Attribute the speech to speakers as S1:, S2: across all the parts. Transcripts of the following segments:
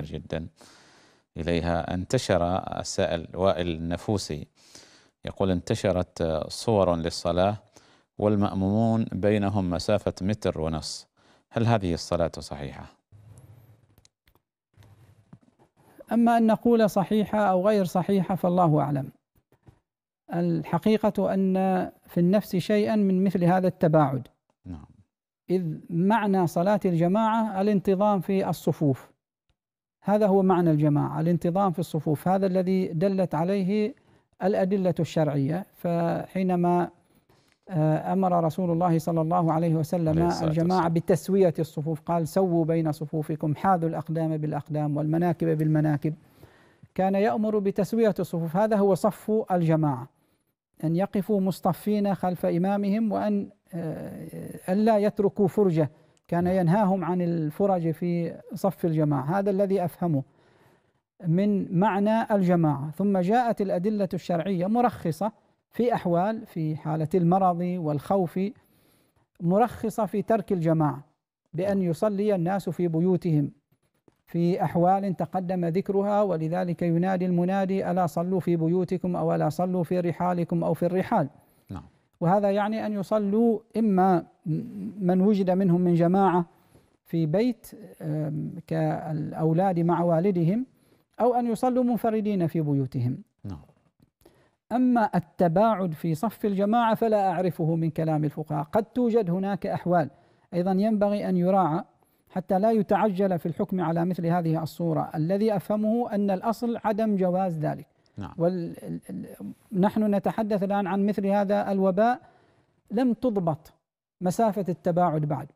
S1: كبير جدا إليها انتشر السائل وائل النفوسي يقول انتشرت صور للصلاة والمأمومون بينهم مسافة متر ونص هل هذه الصلاة صحيحة؟ أما أن نقول صحيحة أو غير صحيحة فالله أعلم الحقيقة أن في النفس شيئا من مثل هذا التباعد نعم. إذ معنى صلاة الجماعة الانتظام في الصفوف هذا هو معنى الجماعة الانتظام في الصفوف هذا الذي دلت عليه الأدلة الشرعية فحينما آه، أمر رسول الله صلى الله عليه وسلم الجماعة بتسوية الصفوف قال سووا بين صفوفكم حاذوا الأقدام بالأقدام والمناكب بالمناكب كان يأمر بتسوية الصفوف هذا هو صف الجماعة أن يقفوا مصطفين خلف إمامهم وأن آه، ألا يتركوا فرجة كان نعم. ينهاهم عن الفرج في صف الجماعة هذا الذي أفهمه من معنى الجماعة ثم جاءت الأدلة الشرعية مرخصة في أحوال في حالة المرض والخوف مرخصة في ترك الجماعة بأن يصلي الناس في بيوتهم في أحوال تقدم ذكرها ولذلك ينادي المنادي ألا صلوا في بيوتكم أو ألا صلوا في رحالكم أو في الرحال وهذا يعني أن يصلوا إما من وجد منهم من جماعة في بيت كالأولاد مع والدهم أو أن يصلوا منفردين في بيوتهم نعم. أما التباعد في صف الجماعة فلا أعرفه من كلام الفقهاء قد توجد هناك أحوال أيضا ينبغي أن يراعى حتى لا يتعجل في الحكم على مثل هذه الصورة الذي أفهمه أن الأصل عدم جواز ذلك نعم ونحن نتحدث الآن عن مثل هذا الوباء لم تضبط مسافة التباعد بعد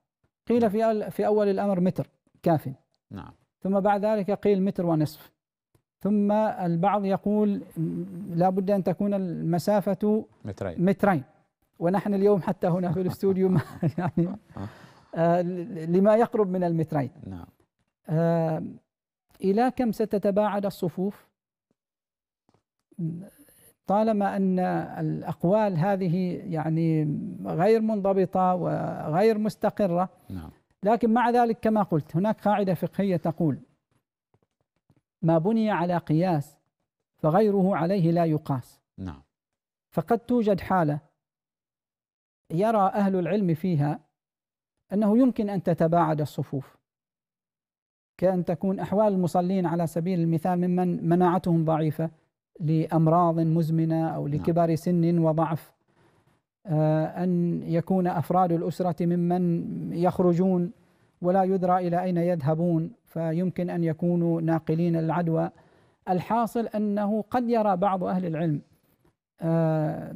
S1: قيل نعم. في في أول الأمر متر كاف نعم ثم بعد ذلك قيل متر ونصف ثم البعض يقول لا بد أن تكون المسافة مترين مترين ونحن اليوم حتى هنا في الاستوديو يعني آه. آه، لما يقرب من المترين نعم آه، إلى كم ستتباعد الصفوف طالما ان الاقوال هذه يعني غير منضبطه وغير مستقره نعم. لكن مع ذلك كما قلت هناك قاعده فقهيه تقول ما بني على قياس فغيره عليه لا يقاس نعم فقد توجد حاله يرى اهل العلم فيها انه يمكن ان تتباعد الصفوف كأن تكون أحوال المصلين على سبيل المثال ممن مناعتهم ضعيفة لامراض مزمنه او نعم. لكبر سن وضعف آه، ان يكون افراد الاسره ممن يخرجون ولا يدرى الى اين يذهبون فيمكن ان يكونوا ناقلين العدوى الحاصل انه قد يرى بعض اهل العلم آه،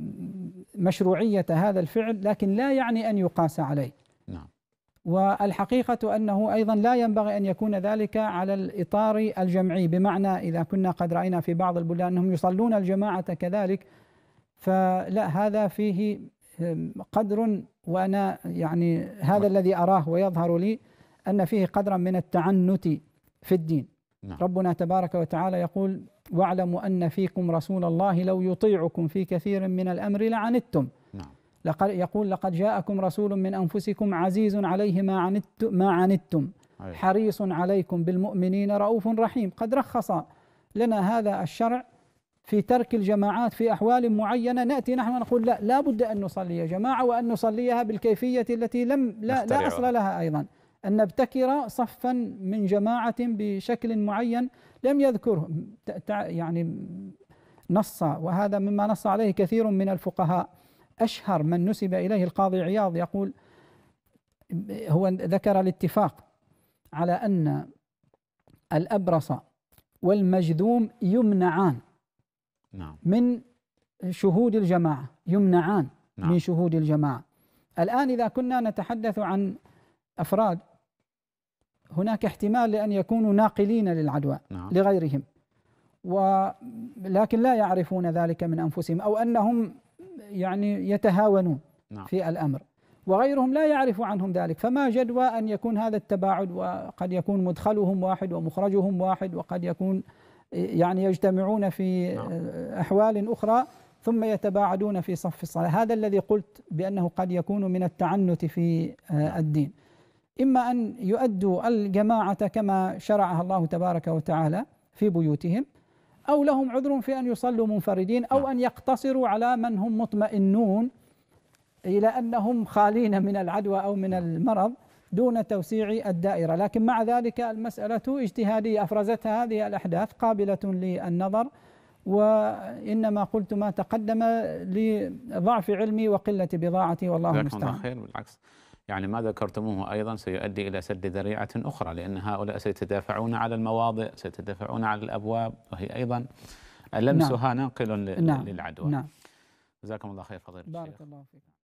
S1: مشروعيه هذا الفعل لكن لا يعني ان يقاس عليه نعم والحقيقة أنه أيضا لا ينبغي أن يكون ذلك على الإطار الجمعي بمعنى إذا كنا قد رأينا في بعض البلدان أنهم يصلون الجماعة كذلك فلا هذا فيه قدر وأنا يعني هذا الذي أراه ويظهر لي أن فيه قدرا من التعنت في الدين نعم. ربنا تبارك وتعالى يقول واعلموا أن فيكم رسول الله لو يطيعكم في كثير من الأمر لعنتم نعم. لقد يقول لقد جاءكم رسول من أنفسكم عزيز عليه ما عنت ما عنتم أيوة. حريص عليكم بالمؤمنين رؤوف رحيم قد رخص لنا هذا الشرع في ترك الجماعات في أحوال معينة نأتي نحن نقول لا لا بد أن نصلي جماعة وأن نصليها بالكيفية التي لم لا, لا أصل لها أيضا أن نبتكر صفا من جماعة بشكل معين لم يذكره يعني نص وهذا مما نص عليه كثير من الفقهاء أشهر من نسب إليه القاضي عياض يقول هو ذكر الاتفاق على أن الأبرص والمجذوم يمنعان نعم. من شهود الجماعة يمنعان نعم. من شهود الجماعة الآن إذا كنا نتحدث عن أفراد هناك احتمال لأن يكونوا ناقلين للعدوى نعم. لغيرهم ولكن لا يعرفون ذلك من أنفسهم أو أنهم يعني يتهاونون نعم. في الأمر وغيرهم لا يعرف عنهم ذلك فما جدوى أن يكون هذا التباعد وقد يكون مدخلهم واحد ومخرجهم واحد وقد يكون يعني يجتمعون في نعم. أحوال أخرى ثم يتباعدون في صف الصلاة هذا الذي قلت بأنه قد يكون من التعنت في نعم. الدين إما أن يؤدوا الجماعة كما شرعها الله تبارك وتعالى في بيوتهم أو لهم عذر في أن يصلوا منفردين أو نعم. أن يقتصروا على من هم مطمئنون إلى أنهم خالين من العدوى أو من نعم. المرض دون توسيع الدائرة لكن مع ذلك المسألة اجتهادية أفرزتها هذه الأحداث قابلة للنظر وإنما قلت ما تقدم لضعف علمي وقلة بضاعتي والله المستعان خير بالعكس يعني ما ذكرتموه أيضا سيؤدي إلى سد ذريعة أخرى لأن هؤلاء سيتدافعون على المواضع سيتدافعون على الأبواب وهي أيضا لمسها نعم. ناقل نعم. للعدوى نعم. جزاكم الله خير فضيلة الشيخ بارك الله فيك